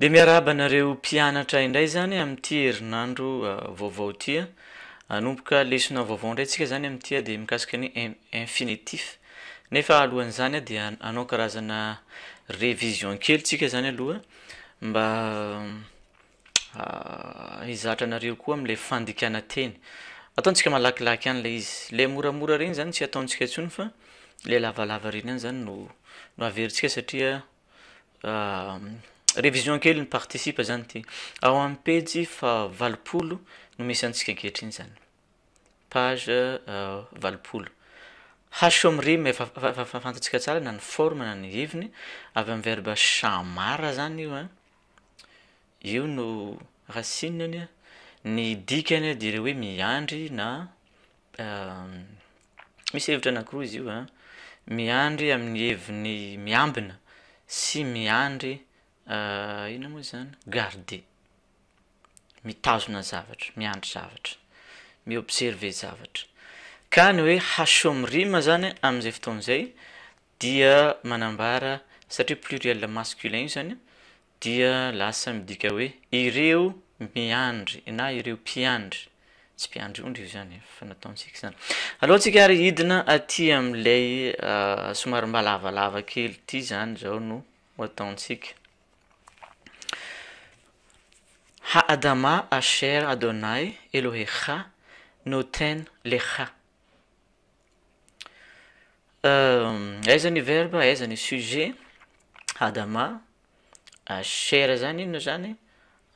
le miaranareo mpianatra indray zany amyty herinandro vaovaotya uh, amkalena vaovao uh, ndray tsika zany amtya de miaa nyoaalaenyatontsika malakilaky any la izy le moramora regny zany tsy ataontsika htsony fa le lavalava reny any zany nno averintsika satria uh, revision kely ny participa zany ty ao am pejy fa valopolo no misy antsika nkehitra iny zany page euh, valopolo hasoamrema eafafantatsika tsara na ny forma na ny heviny avy am'ny verba shamara zany io en io no rasiany a ny dikany a de reo hoe miandry na euh, misy hevitra anakoroa izy io n miandry amin'ny heviny miambina sy miandry Eh, ina moa zanygarde mitazona zavatra miandry zavatra miobserve zavatra ka ny hoe hasoamrima zany am'izay foton'zay dia manambara satria pluriel masculin io zany dia lasa midika hoe ireo miandry na ireo mpiandry tsy mpiandry ondryi zany fa nataontsika zany alohatsikaary idina aty amlay eh, somarym-balavalava kely ity zany zao no ataontsika adama asher adonay elo heha notane leha aaizan'ny euh, verba aaizan'ny sujet adama asher zany ino no zany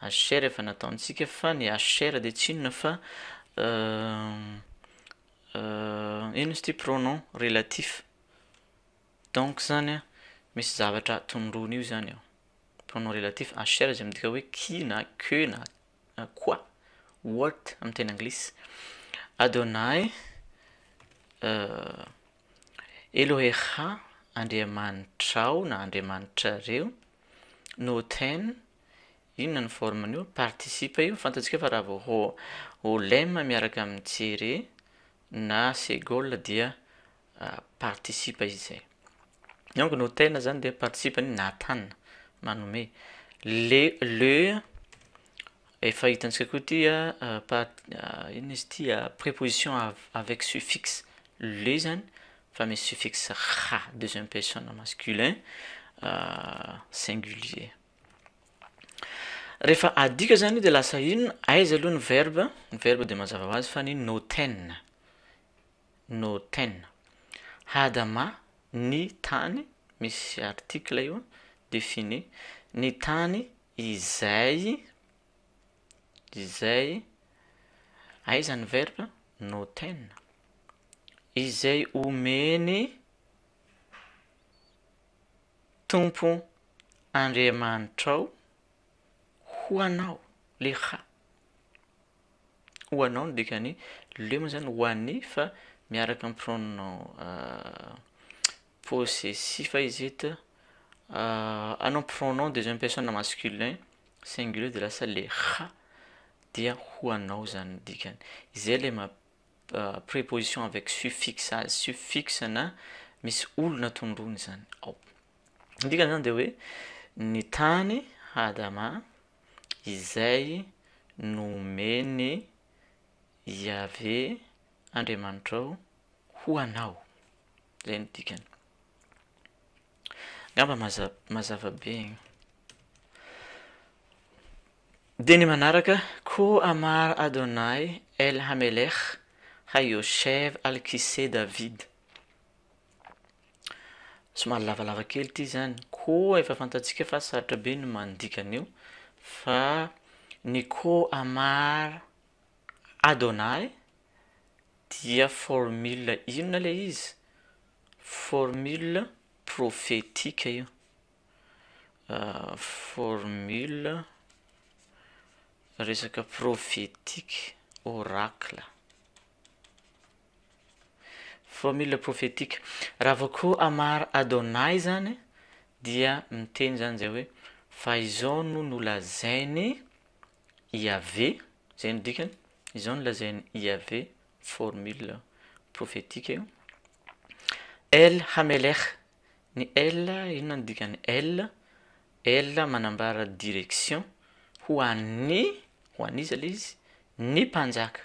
ashert efa nataontsika fa ny asher de tsinona fa euh, euh, ino sy ty pronon relatif donk zanya misy zavatra tondrony io zany eo a relatif ashert zay midika hoe qi na qeu na qoa wot ami'y teny anglis adanay elo eha andriamanitrao na andriamanitrareo no tene inona ny forman'io participa io fantatsika fa raha vao holem miaraka ami'y tsere na segol dia euh, participa iz zay donk no tena zany dea participani natanna manome le leu efahitantsika koa tya ah, ah, pa ah, ino izy tya préposition avec suffixe leu zany fa misy suffixe ha deuxume personne masculin singulier rehefa adika zany io de lasa ino aizy aloha ny verbe ny verbe de mazava hoazy fa ny notanne notanne hadama ny tany misy article io defini ny tany izay izay aizan'ny verba no tenna izay omeny tompo andreamanitr ao hoanao le ha hoanao nodikany le moay zany hoane fa miaraka amyproninao euh, pôsessifa izy et Euh, anao pronom de zampersonnea masculin singulier de lasa le ha dia hoanao zany nydikany izay le m euh, préposition avec suffixe azy suffixe na misy olona tondrony zany ao oh. dikany zany de hoe ny tany adama izay nomeny iave andriamanitrao hoanao zay ny dikany namba maza- mazava be iny de ny manaraka co amar adonay el hamelech hay oshev alkise david somary lavalavakely ty zany koa efa fantatsika fahasarotra be no manodikana io fa ny cô amar adonay dia formula inona lay izy formule profetika io euh, formule resaka profetike orakle formule profetike raha vao ko amary adonay zany dia miteny zany zay hoe fa izao no nolazainy iave zay no dikany izao nolazainy iave formule profetika io l hameleh ny el ino na nydikany el ell manambara direktion ho any ho aniza la izy ny mpanjaka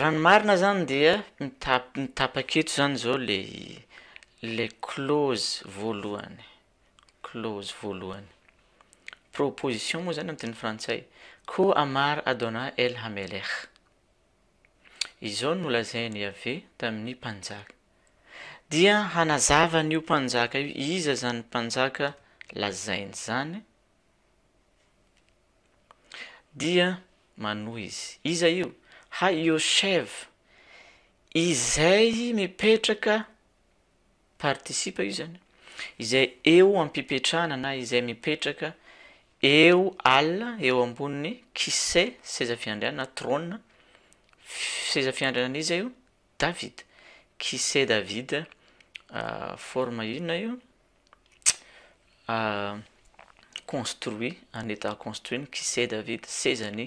ranomarina zany dia mitap- mitapa-keto zany zao le le klose voalohany klose voalohany proposition moa zany amin'y teny frantsay ko amar adona l hameler izao no lazay nyave tamin'ny mpanjaka dia hanazavan'io mpanjaka io iza zany mpanjaka lazainy zany dia manoa izy iza io ha iosev izay mipetraka participa io zany izay eo ampipetrana na izay mipetraka eo alla eo amboniny quise seza fiandrianana trona seza fiandrianana iza io davida quise davida Euh, forme inona io construit anetat construit ny kise david sezany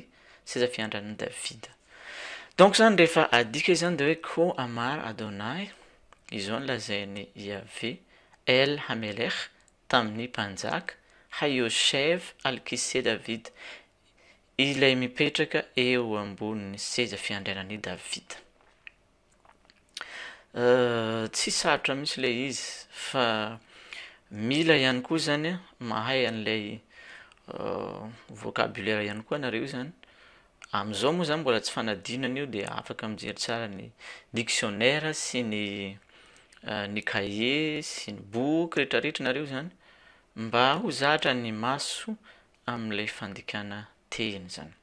seza fiandrainany davida donk zany rehefa adika izy zany de hoe co amar adonay izao ny lazain'ny yave l hameleh tamin'ny mpanjaka haioshev alkise david ilay mipetraka eo ambonin'ny seza fiandrainany david Euh, tsy sarotra mihitsy lay izy fa mila ihany koa zany a mahay an'ilay euh, vocabolaira ihany koa nareo zany am'izao moa zany mbola tsy fanadinany io de afaka amjery tsarany dictionnaira sy ny euh, ny caier sy ny boky rehetrarehetra nareo zany mba ho zahtra ny maso am'lay fandikana teny zany